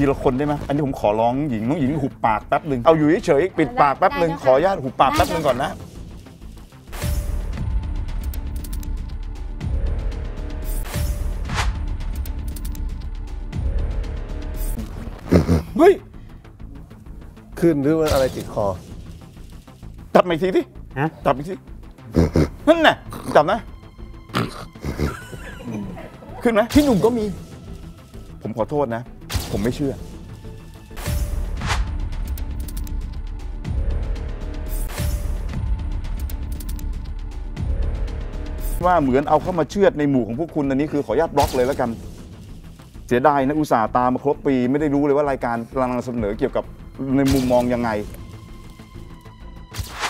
ทีละคนได้ไหมอันนี้ผมขอร้องหญิงน้องหญิงหุบปากแป๊บหนึ่งเอาอยู่เฉยๆปิดปากแป๊บหนึ่งขออนุญาตหุบปากแป๊บหนึ่งก่อนนะเฮ้ย ขึ้นหรือว่าอะไรติดคอจับมอีกทีดิจับอีกทีนั่นน่ะจับนะขึ้นไหมพี่หนุ่มก็มี ผมขอโทษนะผมไม่เชื่อ ว่าเหมือนเอาเข้ามาเชื่อดในหมู่ของพวกคุณอันนี้คือขออนุญาตบล็อกเลยแล้วกัน เสียดายนะอุตส่าห์ตามมาครบปีไม่ได้รู้เลยว่ารายการกำลังเสนอเกี่ยวกับในมุมมองยังไง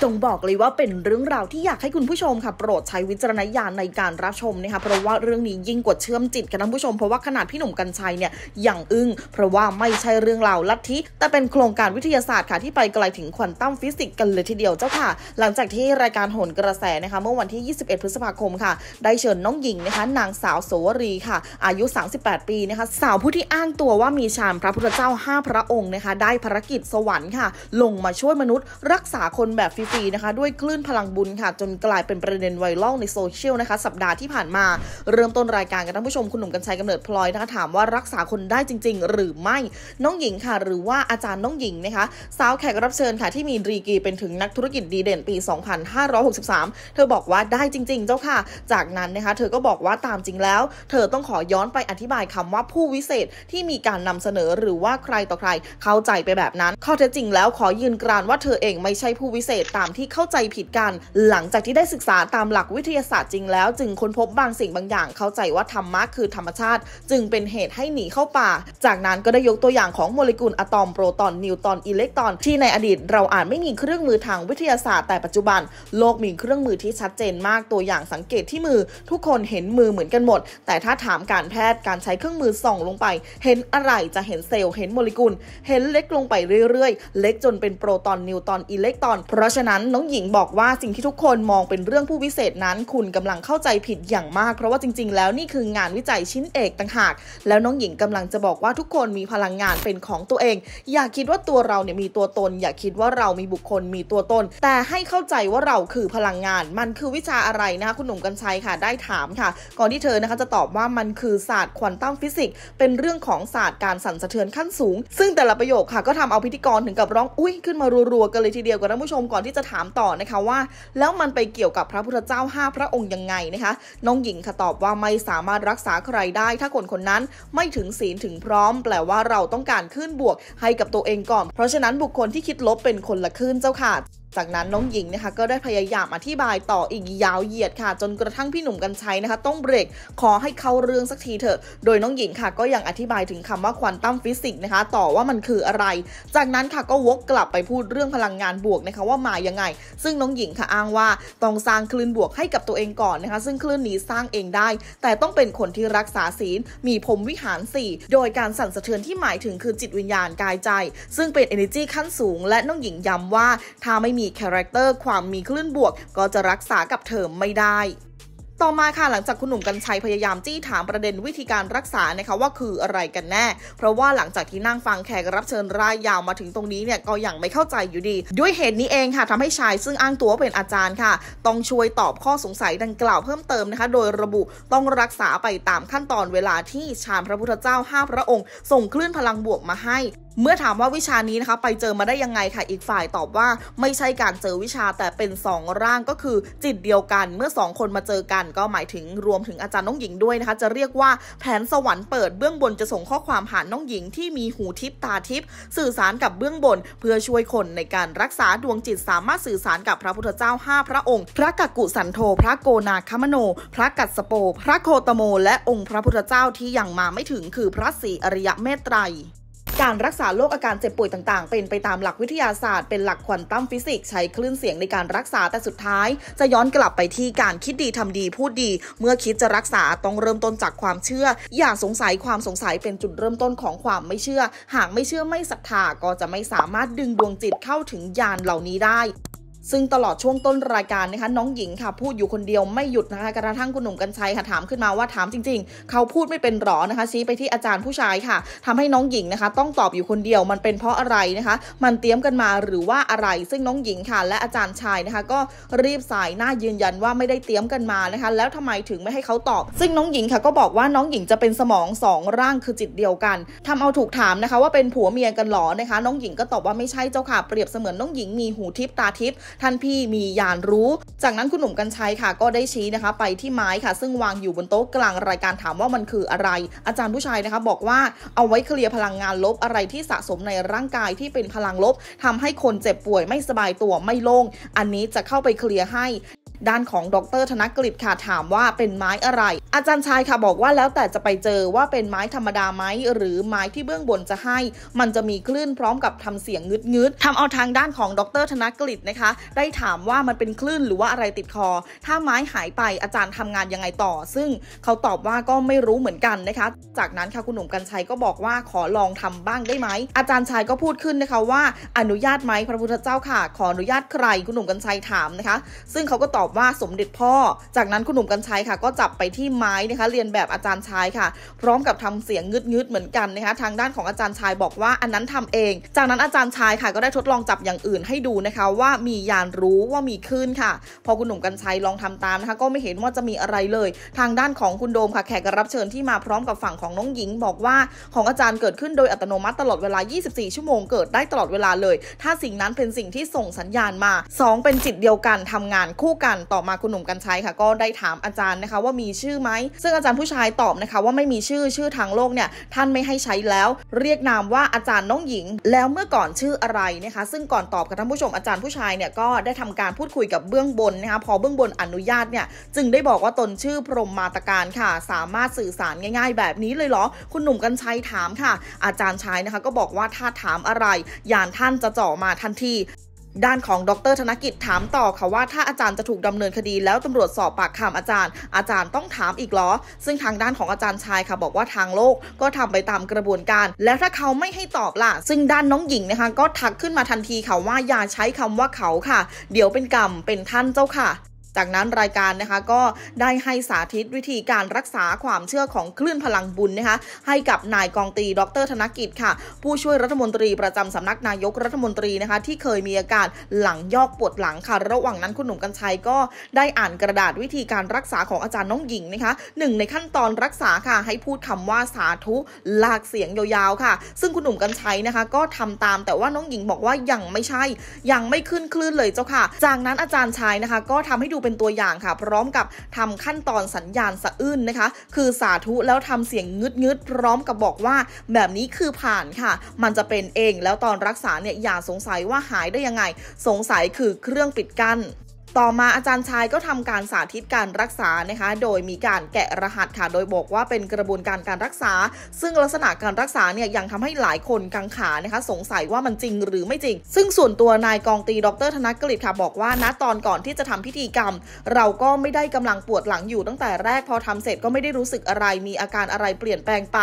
ต้องบอกเลยว่าเป็นเรื่องราวที่อยากให้คุณผู้ชมค่ะโปรดใช้วิจารณญาณในการรับชมนะคะเพราะว่าเรื่องนี้ยิ่งกว่าเชื่อมจิตกันนผู้ชมเพราะว่าขนาดพี่หนุ่มกัญชัยเนี่ยอย่างอึ้ง เพราะว่าไม่ใช่เรื่องราวลัทธิแต่เป็นโครงการวิทยาศาสตร์ค่ะ ที่ไปไกลถึงควอนตัมฟิสิกส์กันเลยทีเดียวเจ้าค่ะ หลังจากที่รายการโหนกระแสนะคะเมื่อวันที่ 21 พฤษภาคมค่ะ ได้เชิญน้องหญิงนะคะนางสาวโสวรีค่ะ อายุ 38 ปีนะคะสาวผู้ที่อ้างตัวว่ามีฌานพระพุทธเจ้า 5 พระองค์นะคะได้ภารกิจสวรรค์ค่ะลงมาช่วยมนุษย์ รักษาคนแบบรีนะคะด้วยคลื่นพลังบุญค่ะจนกลายเป็นประเด็นไวรัลในโซเชียลนะคะสัปดาห์ที่ผ่านมาเริ่มต้นรายการกับท่านผู้ชมคุณหนุ่มกัญชัยกำเนิดพลอยนะคะถามว่ารักษาคนได้จริง ๆ หรือไม่น้องหญิงค่ะ หรือว่าอาจารย์น้องหญิงนะคะสาวแขกรับเชิญค่ะที่มีดีกี เป็นถึงนักธุรกิจดีเด่นปี 2563 เธอบอกว่าได้จริง ๆ เจ้าค่ะ จากนั้นนะคะเธอก็บอกว่าตามจริงแล้ว เธอต้องขอย้อนไปอธิบายคำว่าผู้วิเศษที่มีการนำเสนอหรือว่าใครต่อใคร เข้าใจไปแบบนั้น ข้อเท็จจริงแล้วขอยืนกรานว่าเธอเองไม่ใช่ผู้วิเศษามที่เข้าใจผิดกัน หลังจากที่ได้ศึกษาตามหลักวิทยาศาสตร์จริงแล้วจึงค้นพบบางสิ่งบางอย่าง เข้าใจว่าธรรมะคือธรรมชาติจึงเป็นเหตุให้หนีเข้าป่า จากนั้นก็ได้ยกตัวอย่างของโมเลกุลอะตอมโปรตอนนิวตอนอิเล็กตรอน ที่ในอดีต เราอาจไม่มีเครื่องมือทางวิทยาศาสตร์แต่ปัจจุบันโลกมีเครื่องมือที่ชัดเจนมากตัวอย่างสังเกตที่มือ ทุกคนเห็นมือเหมือนกันหมด แต่ถ้าถามการแพทย์การใช้เครื่องมือส่องลงไปเห็นอะไรจะเห็นเซลล์เห็นโมเลกุล เห็นเล็กลงไปเรื่อยๆ เล็กจนเป็นโปรตอนนิวตอนอิเล็กตรอนเพราะฉะนั้นนั้นน้องหญิงบอกว่าสิ่งที่ทุกคนมองเป็นเรื่องผู้วิเศษนั้น คุณกำลังเข้าใจผิดอย่างมาก เพราะว่าจริง ๆ แล้วนี่คืองานวิจัยชิ้นเอกต่างหากแล้วน้องหญิงกำลังจะบอกว่าทุกคนมีพลังงานเป็นของตัวเอง อย่าคิดว่าตัวเราเนี่ยมีตัวตน อย่าคิดว่าเรามีบุคคลมีตัวตนแต่ให้เข้าใจว่าเราคือพลังงาน มันคือวิชาอะไรนะคะคุณหนุ่มกัญชัยค่ะ ได้ถามค่ะ ก่อนที่เธอนะคะจะตอบว่ามันคือศาสตร์ควอนตัมฟิสิกส์เป็นเรื่องของศาสตร์การสั่นสะเทือนขั้นสูง ซึ่งแต่ละประโยคค่ะก็ทำเอาพิธีกรถึงกับร้องอุ้ยขึ้นมารัวๆกันเลยทีเดียวกับท่านผู้ชมก่อนที่จะถามต่อนะคะว่า แล้วมันไปเกี่ยวกับพระพุทธเจ้า5พระองค์ยังไงนะคะ น้องหญิงค่ะตอบว่าไม่สามารถรักษาใครได้ถ้าคนคนนั้นไม่ถึงศีลถึงพร้อม แปลว่าเราต้องการขึ้นบวกให้กับตัวเองก่อน เพราะฉะนั้นบุคคลที่คิดลบเป็นคนละขึ้นเจ้าค่ะจากนั้นน้องหญิงนะคะก็ได้พยายามอธิบายต่ออีกยาวเหยียดค่ะ จนกระทั่งพี่หนุ่มกันชัยนะคะต้องเบรก ขอให้เข้าเรื่องสักทีเถอะ โดยน้องหญิงค่ะก็ยังอธิบายถึงคำว่าควอนตัมฟิสิกส์นะคะต่อว่ามันคืออะไร จากนั้นค่ะก็วกกลับไปพูดเรื่องพลังงานบวกนะคะว่ามายังไง ซึ่งน้องหญิงค่ะอ้างว่า ต้องสร้างคลื่นบวกให้กับตัวเองก่อนนะคะซึ่งคลื่นนี้สร้างเองได้ แต่ต้องเป็นคนที่รักษาศีล มีพรมวิหาร4โดยการสั่นสะเทือนที่หมายถึงคือจิตวิญญาณกายใจ ซึ่งเป็นเอเนจีขั้นสูง และน้องหญิงย้ำว่าถ้าไม่มีคาแรคเตอร์ความมีคลื่นบวกก็จะรักษากับเธอไม่ได้ ต่อมาค่ะหลังจากคุณหนุ่มกัญชัยพยายามจี้ถามประเด็นวิธีการรักษานะคะว่าคืออะไรกันแน่ เพราะว่าหลังจากที่นั่งฟังแขกรับเชิญรายยาวมาถึงตรงนี้เนี่ยก็ยังไม่เข้าใจอยู่ดี ด้วยเหตุนี้เองค่ะทำให้ชายซึ่งอ้างตัวเป็นอาจารย์ค่ะ ต้องช่วยตอบข้อสงสัยดังกล่าวเพิ่มเติมนะคะ โดยระบุต้องรักษาไปตามขั้นตอนเวลาที่ชาญพระพุทธเจ้าห้าพระองค์ ส่งคลื่นพลังบวกมาให้เมื่อถามว่าวิชานี้นะคะไปเจอมาได้ยังไงค่ะ อีกฝ่ายตอบว่าไม่ใช่การเจอวิชาแต่เป็น2ร่างก็คือจิตเดียวกัน เมื่อ 2 คนมาเจอกันก็หมายถึงรวมถึงอาจารย์น้องหญิงด้วยนะคะ จะเรียกว่าแผนสวรรค์เปิดเบื้องบนจะส่งข้อความผ่านน้องหญิงที่มีหูทิพตาทิพสื่อสารกับเบื้องบนเพื่อช่วยคนในการรักษาดวงจิตสามารถสื่อสารกับพระพุทธเจ้า5พระองค์ พระกักกุสันโธพระโกนาคมโน พระกัสโปพระโคตโมและองค์พระพุทธเจ้าที่ยังมาไม่ถึงคือพระศรีอริยะเมตไตรการรักษาโรคอาการเจ็บป่วยต่างๆ เป็นไปตามหลักวิทยาศาสตร์ เป็นหลักควอนตัมฟิสิกส์ใช้คลื่นเสียงในการรักษา แต่สุดท้าย จะย้อนกลับไปที่การคิดดี ทำดี พูดดี เมื่อคิดจะรักษาต้องเริ่มต้นจากความเชื่อ อย่าสงสัยความสงสัยเป็นจุดเริ่มต้นของความไม่เชื่อ หากไม่เชื่อไม่ศรัทธาก็จะไม่สามารถดึงดวงจิตเข้าถึงญาณเหล่านี้ได้ซึ่งตลอดช่วงต้นรายการนะคะ น้องหญิงค่ะ พูดอยู่คนเดียวไม่หยุดนะคะกระทั่งคุณหนุ่มกัญชัยค่ะ ถามขึ้นมาว่าถามจริงๆ เขาพูดไม่เป็นหรอนะคะชี้ไปที่อาจารย์ผู้ชายค่ะ ทำให้น้องหญิงนะคะ ต้องตอบอยู่คนเดียวมันเป็นเพราะอะไรนะคะ มันเตรียมกันมาหรือว่าอะไรซึ่งน้องหญิงค่ะ และอาจารย์ชายนะคะก็รีบสายหน้ายืนยันว่าไม่ได้เตรียมกันมานะคะแล้วทำไมถึงไม่ให้เขาตอบ ซึ่งน้องหญิงค่ะก็บอกว่าน้องหญิงจะเป็นสมองสองร่างคือจิตเดียวกัน ทำเอาถูกถามนะคะ ว่าเป็นผัวเมียกันหรอนะคะ น้องหญิงก็ตอบว่าไม่ใช่เจ้าค่ะเปรียบเสมือนน้องหญิงมีหูทิพตาทิพท่านพี่มียานรู้ จากนั้นคุณหนุ่มกัญชัยค่ะก็ได้ชี้นะคะไปที่ไม้ค่ะ ซึ่งวางอยู่บนโต๊ะกลางรายการถามว่ามันคืออะไร อาจารย์ผู้ชายนะคะบอกว่าเอาไว้เคลียร์พลังงานลบอะไรที่สะสมในร่างกายที่เป็นพลังลบ ทำให้คนเจ็บป่วยไม่สบายตัวไม่โล่งอันนี้จะเข้าไปเคลียร์ให้ด้านของดรธนกฤษค่ะถามว่าเป็นไม้อะไร อาจารย์ชายค่ะบอกว่าแล้วแต่จะไปเจอว่าเป็นไม้ธรรมดาไหมหรือไม้ที่เบื้องบนจะให้ มันจะมีคลื่นพร้อมกับทำเสียงงึดงึดทำเอาทางด้านของดร ธนกฤษนะคะ ได้ถามว่ามันเป็นคลื่นหรือว่าอะไรติดคอ ถ้าไม้หายไปอาจารย์ทำงานยังไงต่อ ซึ่งเขาตอบว่าก็ไม่รู้เหมือนกันนะคะ จากนั้นค่ะคุณหนุ่มกัญชัยก็บอกว่าขอลองทำบ้างได้ไหมอาจารย์ชายก็พูดขึ้นนะคะว่าอนุญาตไหมพระพุทธเจ้าค่ะขออนุญาตใคร คุณหนุ่มกัญชัยถามนะคะ ซึ่งเขาก็ตอบอบว่าสมเด็จพ่อ จากนั้นคุณหนุ่มกัญชัยค่ะก็จับไปที่ไม้นะคะ เรียนแบบอาจารย์ชายค่ะ พร้อมกับทำเสียงงึดงึดเหมือนกันนะคะ ทางด้านของอาจารย์ชายบอกว่าอันนั้นทำเอง จากนั้นอาจารย์ชายค่ะก็ได้ทดลองจับอย่างอื่นให้ดูนะคะว่ามียานรู้ว่ามีคลื่นค่ะ พอคุณหนุ่มกัญชัยลองทำตามนะคะก็ไม่เห็นว่าจะมีอะไรเลย ทางด้านของคุณโดมค่ะแขกรับเชิญที่มาพร้อมกับฝั่งของน้องหญิง บอกว่าของอาจารย์เกิดขึ้น โดยอัตโนมัติตลอดเวลา 24 ชั่วโมงเกิดได้ตลอดเวลาเลย ถ้าสิ่งนั้นเป็นสิ่งที่ส่งสัญญาณมา 2 เป็นจิตเดียวกันทำงานคู่กันันต่อมาคุณหนุ่มกัญชัยค่ะก็ได้ถามอาจารย์นะคะว่ามีชื่อไหม ซึ่งอาจารย์ผู้ชายตอบนะคะว่าไม่มีชื่อชื่อทางโลกเนี่ยท่านไม่ให้ใช้แล้ว เรียกนามว่าอาจารย์น้องหญิง แล้วเมื่อก่อนชื่ออะไรนะคะ ซึ่งก่อนตอบกับท่านผู้ชมอาจารย์ผู้ชายเนี่ยก็ได้ทำการพูดคุยกับเบื้องบนนะคะพอเบื้องบนอนุญาตเนี่ยจึงได้บอกว่าตนชื่อพรมมาตการค่ะ สามารถสื่อสารง่าย ๆ แบบนี้เลยเหรอคุณหนุ่มกัญชัยถามค่ะ อาจารย์ชายนะคะก็บอกว่าถ้าถามอะไรยานท่านจะเจาะมาทันทีด้านของดรธนกิจถามต่อค่ะว่าถ้าอาจารย์จะถูกดำเนินคดีแล้วตำรวจสอบปากคำอาจารย์ อาจารย์ต้องถามอีกหรอ ซึ่งทางด้านของอาจารย์ชายค่ะ บอกว่าทางโลกก็ทำไปตามกระบวนการ แล้วถ้าเขาไม่ให้ตอบล่ะซึ่งด้านน้องหญิงนะคะ ก็ทักขึ้นมาทันทีค่ะ ว่าอย่าใช้คำว่าเขาค่ะ เดี๋ยวเป็นกรรมเป็นท่านเจ้าค่ะจากนั้นรายการนะคะก็ได้ให้สาธิตวิธีการรักษาความเชื่อของคลื่นพลังบุญนะคะให้กับนายกองตีดรธนกิจค่ะ ผู้ช่วยรัฐมนตรีประจำสำนักนายกรัฐมนตรีนะคะ ที่เคยมีอาการหลังยอกปวดหลังค่ะ ระหว่างนั้นคุณหนุ่มกัญชัยก็ได้อ่านกระดาษวิธีการรักษาของอาจารย์น้องหญิงนะคะหนึ่งในขั้นตอนรักษาค่ะ ให้พูดคำว่าสาธุลากเสียงยาวๆค่ะ ซึ่งคุณหนุ่มกัญชัยนะคะ ก็ทำตามแต่ว่าน้องหญิงบอกว่ายังไม่ใช่ ยังไม่ขึ้นคลื่นเลยเจ้าค่ะ จากนั้นอาจารย์ชายนะคะ ก็ทำให้ดูเป็นเป็นตัวอย่างค่ะ พร้อมกับทำขั้นตอนสัญญาณสะอื้นนะคะ คือสาธุแล้วทำเสียงงึดงึดพร้อมกับบอกว่าแบบนี้คือผ่านค่ะ มันจะเป็นเอง แล้วตอนรักษาเนี่ยอย่าสงสัยว่าหายได้ยังไง สงสัยคือเครื่องปิดกั้นต่อมาอาจารย์ชายก็ทำการสาธิตการรักษานะคะ โดยมีการแกะรหัสค่ะโดยบอกว่าเป็นกระบวนการการรักษา ซึ่งลักษณะการรักษาเนี่ยยังทำให้หลายคนกังขานะคะสงสัยว่ามันจริงหรือไม่จริง ซึ่งส่วนตัวนายกองตีดรธนกฤษค่ะบอกว่า ณตอนก่อนที่จะทำพิธีกรรม เราก็ไม่ได้กำลังปวดหลังอยู่ตั้งแต่แรกพอทำเสร็จก็ไม่ได้รู้สึกอะไร มีอาการอะไรเปลี่ยนแปลงไป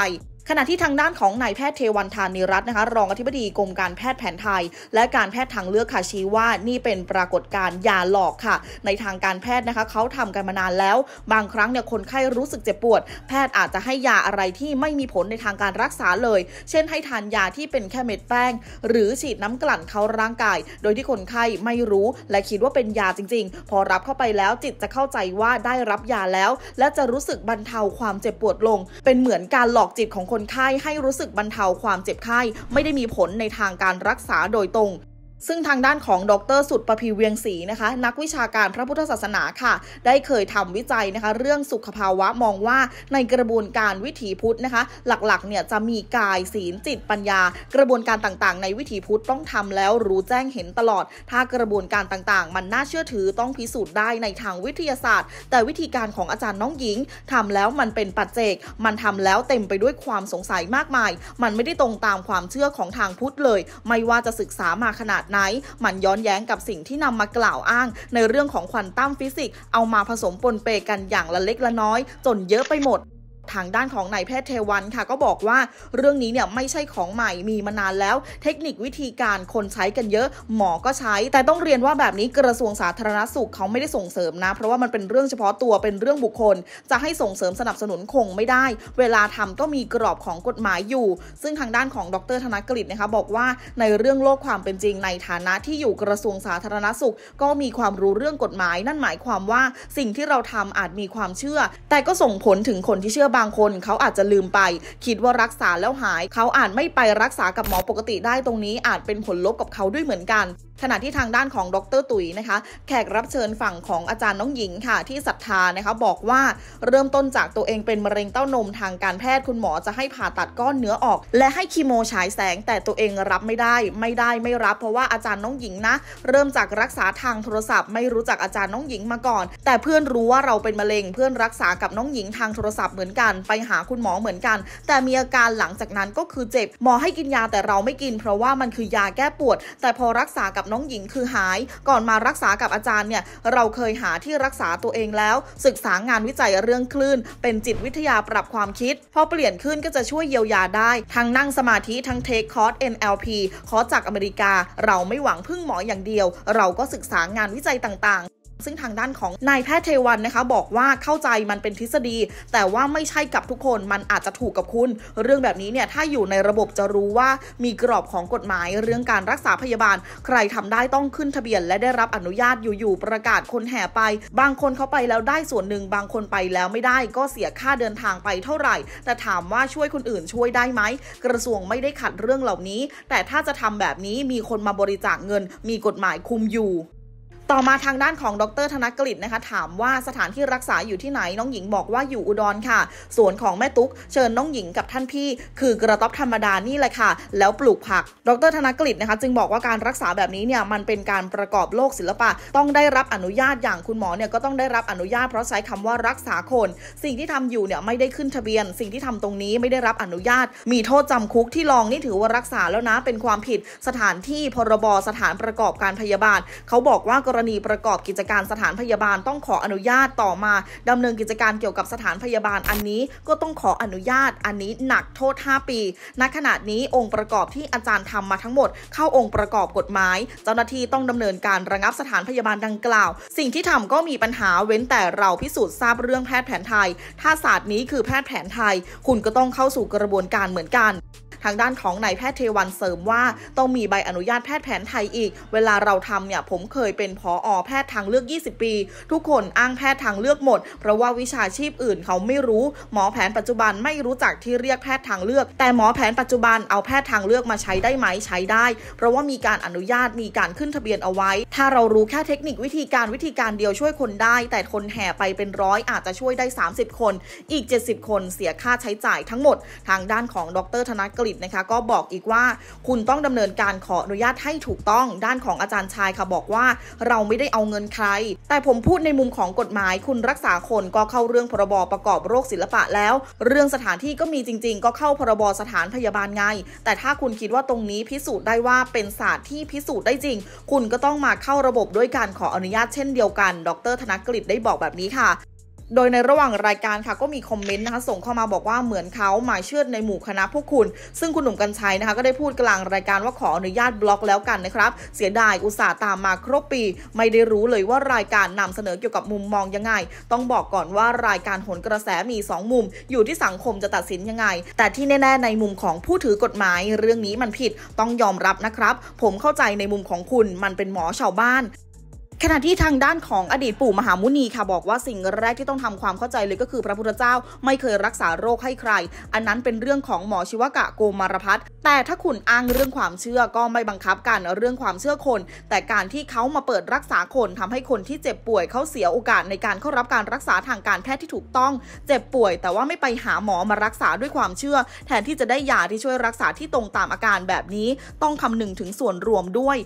ขณะที่ทางด้านของนายแพทย์เทวันทานิรัตน์นะคะ รองอธิบดีกรมการแพทย์แผนไทย และการแพทย์ทางเลือกค่ะชี้ว่านี่เป็นปรากฏการณ์ยาหลอกค่ะ ในทางการแพทย์นะคะเขาทำกันมานานแล้ว บางครั้งเนี่ยคนไข้รู้สึกเจ็บปวด แพทย์อาจจะให้ยาอะไรที่ไม่มีผลในทางการรักษาเลย เช่นให้ทานยาที่เป็นแค่เม็ดแป้งหรือฉีดน้ำกลั่นเข้าร่างกาย โดยที่คนไข้ไม่รู้และคิดว่าเป็นยาจริงๆ พอรับเข้าไปแล้วจิตจะเข้าใจว่าได้รับยาแล้วและจะรู้สึกบรรเทาความเจ็บปวดลง เป็นเหมือนการหลอกจิตของคคนไข้ให้รู้สึกบรรเทาความเจ็บไข้ ไม่ได้มีผลในทางการรักษาโดยตรงซึ่งทางด้านของดรสุดประพีเวียงศรีนะคะ นักวิชาการพระพุทธศาสนาค่ะได้เคยทำวิจัยนะคะเรื่องสุขภาวะมองว่าในกระบวนการวิถีพุทธนะคะ หลักๆเนี่ยจะมีกายศีลจิตปัญญา กระบวนการต่างๆ ในวิถีพุทธต้องทำแล้วรู้แจ้งเห็นตลอด ถ้ากระบวนการต่างๆ มันน่าเชื่อถือต้องพิสูจน์ได้ในทางวิทยาศาสตร์ แต่วิธีการของอาจารย์น้องหญิง ทำแล้วมันเป็นปัจเจก มันทำแล้วเต็มไปด้วยความสงสัยมากมาย มันไม่ได้ตรงตามความเชื่อของทางพุทธเลย ไม่ว่าจะศึกษามาขนาดดไหนมันย้อนแย้งกับสิ่งที่นำมากล่าวอ้าง ในเรื่องของควอนตัมฟิสิกส์เอามาผสมปนเปกันอย่างละเล็กละน้อย จนเยอะไปหมดทางด้านของนายแพทย์เทวันค่ะก็บอกว่าเรื่องนี้เนี่ยไม่ใช่ของใหม่มีมานานแล้วเทคนิควิธีการคนใช้กันเยอะหมอก็ใช้ แต่ต้องเรียนว่าแบบนี้กระทรวงสาธารณสุขเขาไม่ได้ส่งเสริมนะเพราะว่ามันเป็นเรื่องเฉพาะตัวเป็นเรื่องบุคคลจะให้ส่งเสริมสนับสนุนคงไม่ได้เวลาทำก็มีกรอบของกฎหมายอยู่ ซึ่งทางด้านของดรธนกฤษนะคะบอกว่าในเรื่องโลกความเป็นจริงในฐานะที่อยู่กระทรวงสาธารณสุข ก็มีความรู้เรื่องกฎหมาย นั่นหมายความว่าสิ่งที่เราทำอาจมีความเชื่อ แต่ก็ส่งผลถึงคนที่เชื่อบางคนเขาอาจจะลืมไป คิดว่ารักษาแล้วหาย เขาอาจไม่ไปรักษากับหมอปกติได้ตรงนี้อาจเป็นผลลบกับเขาด้วยเหมือนกันขณะที่ทางด้านของดรตุ๋ยนะคะ แขกรับเชิญฝั่งของอาจารย์น้องหญิงค่ะ ที่ศรัทธา นะคะ บอกว่าเริ่มต้นจากตัวเองเป็นมะเร็งเต้านมทางการแพทย์คุณหมอจะให้ผ่าตัดก้อนเนื้อออก และให้คีโมฉายแสงแต่ตัวเองรับไม่ได้ ไม่ได้ไม่รับเพราะว่าอาจารย์น้องหญิงนะ เริ่มจากรักษาทางโทรศัพท์ไม่รู้จักอาจารย์น้องหญิงมาก่อน แต่เพื่อนรู้ว่าเราเป็นมะเร็งเพื่อนรักษากับน้องหญิงทางโทรศัพท์เหมือนกันไปหาคุณหมอเหมือนกัน แต่มีอาการหลังจากนั้นก็คือเจ็บหมอให้กินยาแต่เราไม่กิน เพราะว่ามันคือยาแก้ปวด แต่พอรักษากับับน้องหญิงคือหายก่อนมารักษากับอาจารย์เนี่ย เราเคยหาที่รักษาตัวเองแล้ว ศึกษางานวิจัยเรื่องคลื่น เป็นจิตวิทยาปรับความคิดพอเปลี่ยนคลื่นก็จะช่วยเยียวยาได้ทั้งนั่งสมาธิทั้งเทคคอร์ส NLP คอร์สจากอเมริกาเราไม่หวังพึ่งหมออย่างเดียว เราก็ศึกษางานวิจัยต่าง ๆซึ่งทางด้านของนายแพทย์เทวันนะคะ บอกว่าเข้าใจมันเป็นทฤษฎี แต่ว่าไม่ใช่กับทุกคนมันอาจจะถูกกับคุณ เรื่องแบบนี้เนี่ย ถ้าอยู่ในระบบจะรู้ว่ามีกรอบของกฎหมายเรื่องการรักษาพยาบาล ใครทำได้ต้องขึ้นทะเบียนและได้รับอนุญาตอยู่ ๆ ประกาศคนแห่ไป บางคนเขาไปแล้วได้ส่วนหนึ่งบางคนไปแล้วไม่ได้ก็เสียค่าเดินทางไปเท่าไหร่ แต่ถามว่าช่วยคนอื่นช่วยได้ไหมกระทรวงไม่ได้ขัดเรื่องเหล่านี้ แต่ถ้าจะทำแบบนี้มีคนมาบริจาคเงิน มีกฎหมายคุมอยู่ต่อมาทางด้านของดรธนกฤษนะคะถามว่าสถานที่รักษาอยู่ที่ไหน น้องหญิงบอกว่าอยู่อุดรค่ะสวนของแม่ตุ๊กเชิญน้องหญิงกับท่านพี่ คือกระต๊อบธรรมดานี่แหละค่ะ แล้วปลูกผักดรธนกฤษนะคะจึงบอกว่าการรักษาแบบนี้เนี่ย มันเป็นการประกอบโรคศิลปะ ต้องได้รับอนุญาตอย่างคุณหมอเนี่ยก็ต้องได้รับอนุญาตเพราะใช้คำว่ารักษาคน สิ่งที่ทำอยู่เนี่ยไม่ได้ขึ้นทะเบียน สิ่งที่ทำตรงนี้ไม่ได้รับอนุญาต มีโทษจำคุกที่ลองนี่ถือว่ารักษาแล้วนะ เป็นความผิด สถานที่พรบสถานประกอบการพยาบาลเขาบอกว่ากรณีประกอบกิจการสถานพยาบาลต้องขออนุญาตต่อมาดำเนินกิจการเกี่ยวกับสถานพยาบาลอันนี้ก็ต้องขออนุญาตอันนี้หนักโทษ 5 ปีณขณะนี้องค์ประกอบที่อาจารย์ทำมาทั้งหมดเข้าองค์ประกอบกฎหมาย เจ้าหน้าที่ต้องดำเนินการระงับสถานพยาบาลดังกล่าว สิ่งที่ทำก็มีปัญหาเว้นแต่เราพิสูจน์ทราบเรื่องแพทย์แผนไทย ถ้าศาสตร์นี้คือแพทย์แผนไทย คุณก็ต้องเข้าสู่กระบวนการเหมือนกัน ทางด้านของนายแพทย์เทวันเสริมว่าต้องมีใบอนุญาตแพทย์แผนไทยอีก เวลาเราทำเนี่ยผมเคยเป็นพออแพทย์ทางเลือก 20 ปี ทุกคนอ้างแพทย์ทางเลือกหมด เพราะว่าวิชาชีพอื่นเขาไม่รู้ หมอแผนปัจจุบันไม่รู้จักที่เรียกแพทย์ทางเลือก แต่หมอแผนปัจจุบันเอาแพทย์ทางเลือกมาใช้ได้ไหมใช้ได้ เพราะว่ามีการอนุญาตมีการขึ้นทะเบียนเอาไว้ ถ้าเรารู้แค่เทคนิควิธีการวิธีการเดียวช่วยคนได้ แต่คนแห่ไปเป็นร้อยอาจจะช่วยได้ 30 คน อีก 70 คนเสียค่าใช้จ่ายทั้งหมด ทางด้านของดรธนกฤษนะคะ ก็บอกอีกว่า คุณต้องดำเนินการขออนุญาตให้ถูกต้อง ด้านของอาจารย์ชายค่ะบอกว่าเราเราไม่ได้เอาเงินใคร แต่ผมพูดในมุมของกฎหมาย คุณรักษาคนก็เข้าเรื่องพรบ ประกอบโรคศิลปะแล้ว เรื่องสถานที่ก็มีจริงๆ ก็เข้าพรบ สถานพยาบาลไง แต่ถ้าคุณคิดว่าตรงนี้พิสูจน์ได้ว่าเป็นศาสตร์ที่พิสูจน์ได้จริง คุณก็ต้องมาเข้าระบบด้วยการขออนุญาตเช่นเดียวกัน ดร ธนกฤษได้บอกแบบนี้ค่ะโดยในระหว่างรายการค่ะก็มีคอมเมนต์นะคะส่งเข้ามาบอกว่าเหมือนเขาหมายเชื่อในหมู่คณะพวกคุณ ซึ่งคุณหนุ่มกัญชัยนะคะก็ได้พูดกลางรายการว่าขออนุญาตบล็อกแล้วกันนะครับ เสียดายอุตส่าห์ตามมาครบปี ไม่ได้รู้เลยว่ารายการนำเสนอเกี่ยวกับมุมมองยังไง ต้องบอกก่อนว่ารายการหนกระแสมี 2 มุม อยู่ที่สังคมจะตัดสินยังไง แต่ที่แน่ ๆ ในมุมของผู้ถือกฎหมาย เรื่องนี้มันผิดต้องยอมรับนะครับ ผมเข้าใจในมุมของคุณมันเป็นหมอชาวบ้านขณะที่ทางด้านของอดีตปู่มหามุนีค่ะบอกว่าสิ่งแรกที่ต้องทำความเข้าใจเลยก็คือพระพุทธเจ้าไม่เคยรักษาโรคให้ใคร อันนั้นเป็นเรื่องของหมอชีวกะโกมารพัฒแต่ถ้าคุณอ้างเรื่องความเชื่อก็ไม่บังคับกันเรื่องความเชื่อคน แต่การที่เขามาเปิดรักษาคนทำให้คนที่เจ็บป่วยเขาเสียโอกาสในการเข้ารับการรักษาทางการแพทย์ที่ถูกต้อง เจ็บป่วย แต่ว่าไม่ไปหาหมอมารักษาด้วยความเชื่อ แทนที่จะได้ยาที่ช่วยรักษาที่ตรงตามอาการแบบนี้ต้องคำนึงถึงส่วนรวมด้วย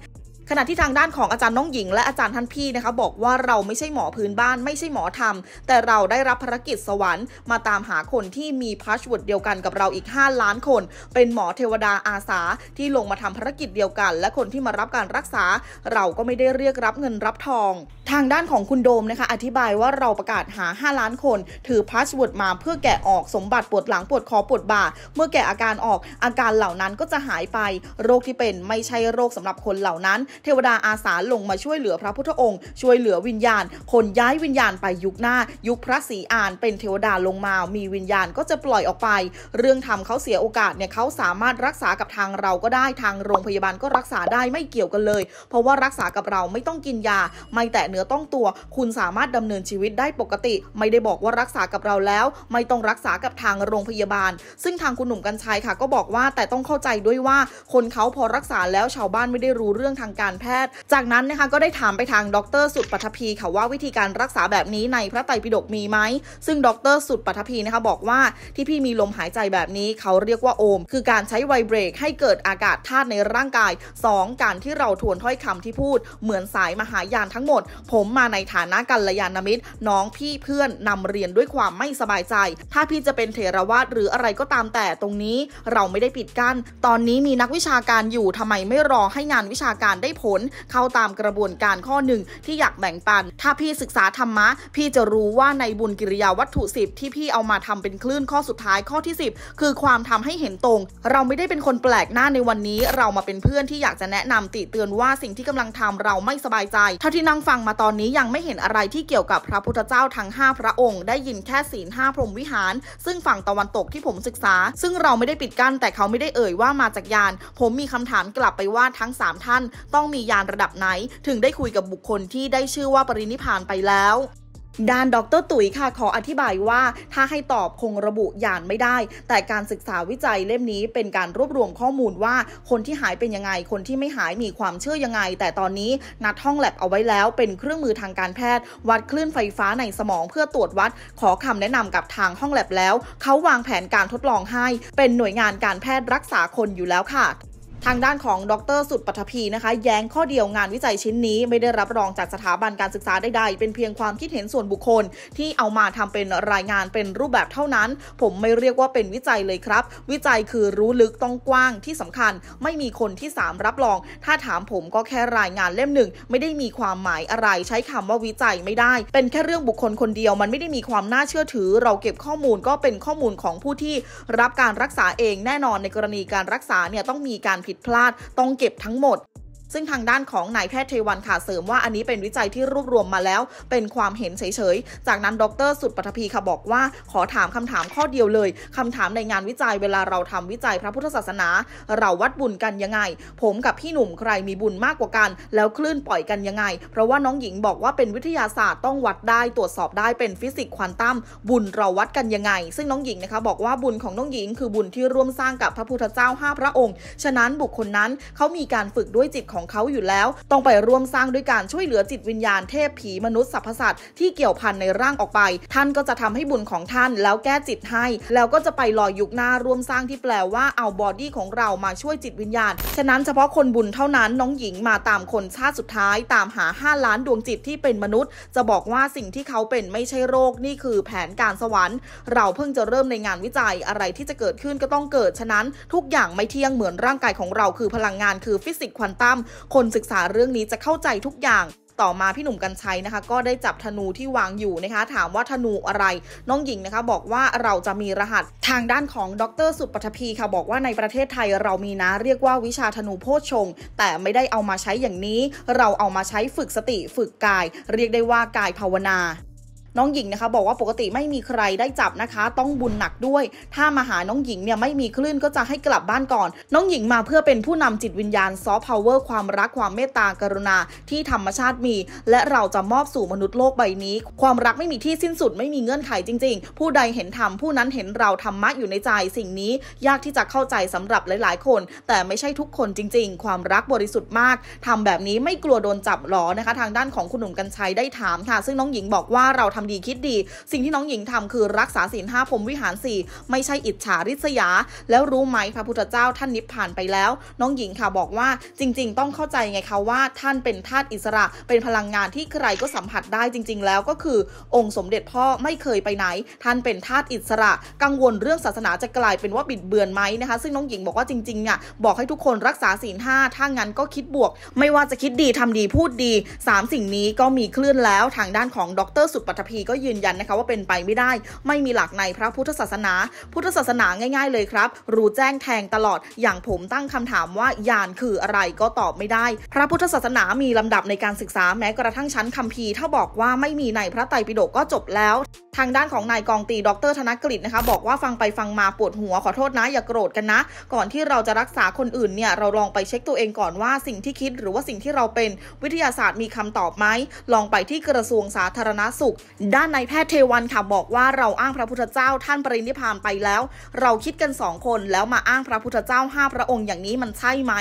ขณะที่ทางด้านของอาจารย์น้องหญิงและอาจารย์ท่านพี่นะคะ บอกว่าเราไม่ใช่หมอพื้นบ้านไม่ใช่หมอธรรมแต่เราได้รับภารกิจสวรรค์ มาตามหาคนที่มีพาสเวิร์ดเดียวกันกับเราอีก 5 ล้านคนเป็นหมอเทวดาอาสาที่ลงมาทำภารกิจเดียวกัน และคนที่มารับการรักษา เราก็ไม่ได้เรียกรับเงินรับทอง ทางด้านของคุณโดมนะคะ อธิบายว่าเราประกาศหา 5 ล้านคน ถือพาสเวิร์ดมาเพื่อแกะออกสมบัติปวดหลังปวดคอปวดบ่าเมื่อแกะอาการออกอาการเหล่านั้นก็จะหายไปโรคที่เป็นไม่ใช่โรคสำหรับคนเหล่านั้นเทวดาอาสาลงมาช่วยเหลือพระพุทธองค์ช่วยเหลือวิญญาณ คนย้ายวิญญาณไปยุคหน้ายุคพระศรีอาน เป็นเทวดาลงมา มีวิญญาณก็จะปล่อยออกไป เรื่องทำเขาเสียโอกาสเนี่ยเขาสามารถรักษากับทางเราก็ได้ทางโรงพยาบาลก็รักษาได้ไม่เกี่ยวกันเลย เพราะว่ารักษากับเราไม่ต้องกินยา ไม่แตะเนื้อต้องตัวคุณสามารถดำเนินชีวิตได้ปกติ ไม่ได้บอกว่ารักษากับเราแล้ว ไม่ต้องรักษากับทางโรงพยาบาล ซึ่งทางคุณหนุ่มกัญชัยค่ะก็บอกว่าแต่ต้องเข้าใจด้วยว่าคนเขาพอรักษาแล้วชาวบ้านไม่ได้รู้เรื่องทางการการแพทย์ จากนั้นนะคะก็ได้ถามไปทางดรสุดปัทภีค่ะว่าวิธีการรักษาแบบนี้ในพระไตรปิฎกมีไหม ซึ่งดร สุดปัทภีนะคะบอกว่าที่พี่มีลมหายใจแบบนี้ เขาเรียกว่าโอม คือการใช้ไวเบรกให้เกิดอากาศธาตุในร่างกาย 2. การที่เราทวนถ้อยคำที่พูด เหมือนสายมหายานทั้งหมด ผมมาในฐานะกัลยาณมิตร น้องพี่เพื่อนนำเรียนด้วยความไม่สบายใจ ถ้าพี่จะเป็นเทรวาสหรืออะไรก็ตามแต่ตรงนี้เราไม่ได้ปิดกัน้น ตอนนี้มีนักวิชาการอยู่ทำไมไม่รอให้งานวิชาการได้ผลเข้าตามกระบวนการข้อหนึ่งที่อยากแบ่งปัน ถ้าพี่ศึกษาธรรมะ พี่จะรู้ว่าในบุญกิริยาวัตถุสิบที่พี่เอามาทำเป็นคลื่นข้อสุดท้ายข้อที่ 10 คือความทำให้เห็นตรง เราไม่ได้เป็นคนแปลกหน้าในวันนี้ เรามาเป็นเพื่อนที่อยากจะแนะนำติเตือนว่าสิ่งที่กำลังทำเราไม่สบายใจเท่าที่นั่งฟังมาตอนนี้ยังไม่เห็นอะไรที่เกี่ยวกับพระพุทธเจ้าทั้ง 5 พระองค์ได้ยินแค่ศีลห้าพรหมวิหาร ซึ่งฝั่งตะวันตกที่ผมศึกษา ซึ่งเราไม่ได้ปิดกั้นแต่เขาไม่ได้เอ่ยว่ามาจากยานผมมีคำถามกลับไปว่าทั้ง3ท่านต้องต้องมียานระดับไหน ถึงได้คุยกับบุคคลที่ได้ชื่อว่าปรินิพานไปแล้วด้านดรตุ๋ยค่ะขออธิบายว่าถ้าให้ตอบคงระบุยานไม่ได้ แต่การศึกษาวิจัยเล่มนี้เป็นการรวบรวมข้อมูลว่า คนที่หายเป็นยังไง คนที่ไม่หายมีความเชื่อยังไง แต่ตอนนี้นัดห้องแลบเอาไว้แล้วเป็นเครื่องมือทางการแพทย์ วัดคลื่นไฟฟ้าในสมองเพื่อตรวจวัด ขอคำแนะนำกับทางห้องแลบแล้วเขาวางแผนการทดลองให้ เป็นหน่วยงานการแพทย์รักษาคนอยู่แล้วค่ะทางด้านของดรสุดปัทภีนะคะ แย้งข้อเดียวงานวิจัยชิ้นนี้ ไม่ได้รับรองจากสถาบันการศึกษาใดๆเป็นเพียงความคิดเห็นส่วนบุคคล ที่เอามาทำเป็นรายงานเป็นรูปแบบเท่านั้น ผมไม่เรียกว่าเป็นวิจัยเลยครับ วิจัยคือรู้ลึกต้องกว้างที่สำคัญ ไม่มีคนที่3รับรอง ถ้าถามผมก็แค่รายงานเล่มหนึ่ง ไม่ได้มีความหมายอะไร ใช้คำว่าวิจัยไม่ได้ เป็นแค่เรื่องบุคคลคนเดียวมันไม่ได้มีความน่าเชื่อถือ เราเก็บข้อมูลก็เป็นข้อมูลของผู้ที่ รับการรักษาเองแน่นอนในกรณีการรักษาเนี่ยต้องมีการผิดพลาดต้องเก็บทั้งหมดซึ่งทางด้านของนายแพทย์เทวันค่ะเสริมว่าอันนี้เป็นวิจัยที่รวบรวมมาแล้วเป็นความเห็นเฉยๆ จากนั้นดร สุดปฐพีค่ะบอกว่า ขอถามคำถามข้อเดียวเลย คำถามในงานวิจัยเวลาเราทำวิจัยพระพุทธศาสนา เราวัดบุญกันยังไง ผมกับพี่หนุ่มใครมีบุญมากกว่ากัน แล้วคลื่นปล่อยกันยังไง เพราะว่าน้องหญิงบอกว่าเป็นวิทยาศาสตร์ต้องวัดได้ตรวจสอบได้เป็นฟิสิกส์ควอนตัมบุญเราวัดกันยังไง ซึ่งน้องหญิงนะคะบอกว่าบุญของน้องหญิงคือบุญที่ร่วมสร้างกับพระพุทธเจ้า5พระองค์ฉะนั้นบุคคลนั้นเขามีการฝึกด้วยจิตของของเขาอยู่แล้ว ต้องไปร่วมสร้างด้วยการช่วยเหลือจิตวิญญาณ เทพผีมนุษย์สรรพสัตว์ที่เกี่ยวพันในร่างออกไป ท่านก็จะทำให้บุญของท่านแล้วแก้จิตให้ แล้วก็จะไปลอยยุคหน้าร่วมสร้างที่แปลว่าเอาบอดี้ของเรามาช่วยจิตวิญญาณ ฉะนั้นเฉพาะคนบุญเท่านั้นน้องหญิงมาตามคนชาติสุดท้ายตามหา 5 ล้านดวงจิตที่เป็นมนุษย์ จะบอกว่าสิ่งที่เขาเป็นไม่ใช่โรคนี่คือแผนการสวรรค์ เราเพิ่งจะเริ่มในงานวิจัยอะไรที่จะเกิดขึ้นก็ต้องเกิด ฉะนั้นทุกอย่างไม่เที่ยงเหมือนร่างกายของเราคือพลังงานคือฟิสิกส์ควอนตัมคนศึกษาเรื่องนี้จะเข้าใจทุกอย่างต่อมาพี่หนุ่มกัญชัยนะคะก็ได้จับธนูที่วางอยู่นะคะถามว่าธนูอะไร น้องหญิงนะคะบอกว่าเราจะมีรหัส ทางด้านของดร สุปฐพีค่ะบอกว่าในประเทศไทยเรามีนะเรียกว่าวิชาธนูโพชงแต่ไม่ได้เอามาใช้อย่างนี้ เราเอามาใช้ฝึกสติฝึกกาย เรียกได้ว่ากายภาวนาน้องหญิงนะคะบอกว่าปกติไม่มีใครได้จับนะคะ ต้องบุญหนักด้วย ถ้ามาหาน้องหญิงเนี่ยไม่มีคลื่นก็จะให้กลับบ้านก่อน น้องหญิงมาเพื่อเป็นผู้นำจิตวิญญาณซอฟต์พาวเวอร์ความรักความเมตตากรุณา ที่ธรรมชาติมีและเราจะมอบสู่มนุษย์โลกใบนี้ ความรักไม่มีที่สิ้นสุดไม่มีเงื่อนไขจริงๆ ผู้ใดเห็นธรรมผู้นั้นเห็นเราธรรมะอยู่ในใจสิ่งนี้ยากที่จะเข้าใจสำหรับหลาย ๆ คน แต่ไม่ใช่ทุกคนจริง ๆ ความรักบริสุทธิ์มาก ทำแบบนี้ไม่กลัวโดนจับหรอนะคะทางด้านของคุณหนุ่มกัญชัยได้ถามค่ะ ซึ่งน้องหญิงบอกว่าเราทำดีคิดดี สิ่งที่น้องหญิงทำคือรักษาศีลห้าผมวิหารสี่ไม่ใช่อิจฉาริษยา แล้วรู้ไหมพระพุทธเจ้าท่านนิพพานไปแล้ว น้องหญิงค่ะบอกว่าจริง ๆ ต้องเข้าใจไงคะว่าท่านเป็นธาตุอิสระเป็นพลังงานที่ใครก็สัมผัสได้จริง ๆ แล้วก็คือองค์สมเด็จพ่อไม่เคยไปไหน ท่านเป็นธาตุอิสระ กังวลเรื่องศาสนาจะกลายเป็นว่าบิดเบือนไหมนะคะซึ่งน้องหญิงบอกว่าจริงๆอ่ะบอกให้ทุกคนรักษาศีลห้าถ้างั้นก็คิดบวก ไม่ว่าจะคิดดีทำดีพูดดี 3 สิ่งนี้ก็มีคลื่นแล้วทางด้านของดรสุดปัทพีก็ยืนยันนะคะว่าเป็นไปไม่ได้ ไม่มีหลักในพระพุทธศาสนา พุทธศาสนาง่ายๆเลยครับ รู้แจ้งแทงตลอด อย่างผมตั้งคำถามว่ายานคืออะไรก็ตอบไม่ได้ พระพุทธศาสนามีลำดับในการศึกษาแม้กระทั่งชั้นคัมภีร์ถ้าบอกว่าไม่มีในพระไตรปิฎกก็จบแล้ว ทางด้านของนายกองตีดรธนกฤษนะคะบอกว่าฟังไปฟังมาปวดหัวขอโทษนะอย่ากโกรธกันนะ ก่อนที่เราจะรักษาคนอื่นเนี่ยเราลองไปเช็คตัวเองก่อนว่าสิ่งที่คิดหรือว่าสิ่งที่เราเป็น วิทยาศาสตร์มีคำตอบไหมลองไปที่กระทรวงสาธารณสุขด้านนายแพทย์เทวันค่ะ บอกว่าเราอ้างพระพุทธเจ้าท่านปรินิพานไปแล้ว เราคิดกันสองคนแล้วมาอ้างพระพุทธเจ้าห้าพระองค์อย่างนี้มันใช่ไหม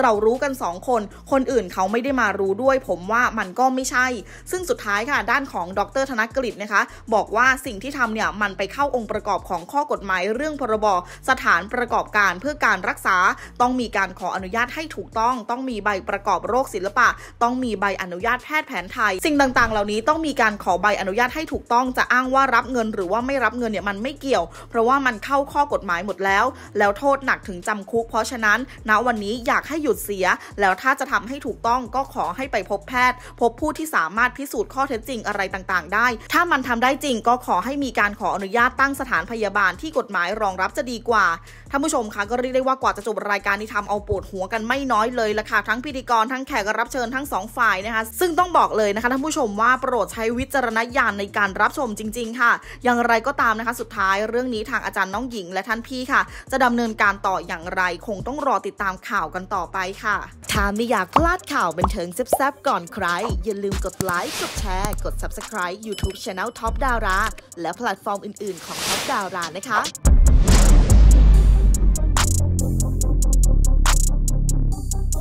เรารู้กันสองคน คนอื่นเขาไม่ได้มารู้ด้วยผมว่ามันก็ไม่ใช่ ซึ่งสุดท้ายค่ะ ด้านของดรธนกฤษนะคะ บอกว่าสิ่งที่ทำเนี่ยมันไปเข้าองค์ประกอบของข้อกฎหมายเรื่องพรบสถานประกอบการเพื่อการรักษา ต้องมีการขออนุญาตให้ถูกต้อง ต้องมีใบประกอบโรคศิลปะ ต้องมีใบอนุญาตแพทย์แผนไทย สิ่งต่างๆ เหล่านี้ต้องมีการขอใบอนุญาตาตให้ถูกต้องจะอ้างว่ารับเงินหรือว่าไม่รับเงินเนี่ยมันไม่เกี่ยวเพราะว่ามันเข้าข้อกฎหมายหมดแล้ว แล้วโทษหนักถึงจำคุกเพราะฉะนั้นณวันนี้อยากให้หยุดเสีย แล้วถ้าจะทำให้ถูกต้องก็ขอให้ไปพบแพทย์ พบผู้ที่สามารถพิสูจน์ข้อเท็จจริงอะไรต่างๆ ได้ ถ้ามันทำได้จริงก็ขอให้มีการขออนุญาตตั้งสถานพยาบาลที่กฎหมายรองรับจะดีกว่าท่านผู้ชมคะก็เรียกได้ว่ากว่าจะจบรายการนี้ทำเอาปวดหัวกันไม่น้อยเลยละค่ะทั้งพิธีกรทั้งแขกรับเชิญทั้ง2ฝ่ายนะคะซึ่งต้องบอกเลยนะคะท่านผู้ชมว่าโปรดใช้วิจารณญาณันในการรับชมจริง ๆ ค่ะ อย่างไรก็ตามนะคะ สุดท้ายเรื่องนี้ทางอาจารย์น้องหญิงและท่านพี่ค่ะ จะดำเนินการต่ออย่างไรคงต้องรอติดตามข่าวกันต่อไปค่ะ ถ้าไม่อยากพลาดข่าวบันเทิงแซ่บๆ ก่อนใคร อย่าลืมกดไลค์ กดแชร์ กด Subscribe YouTube Channel Top ดาราและแพลตฟอร์มอื่นๆของ Top ดารานะคะ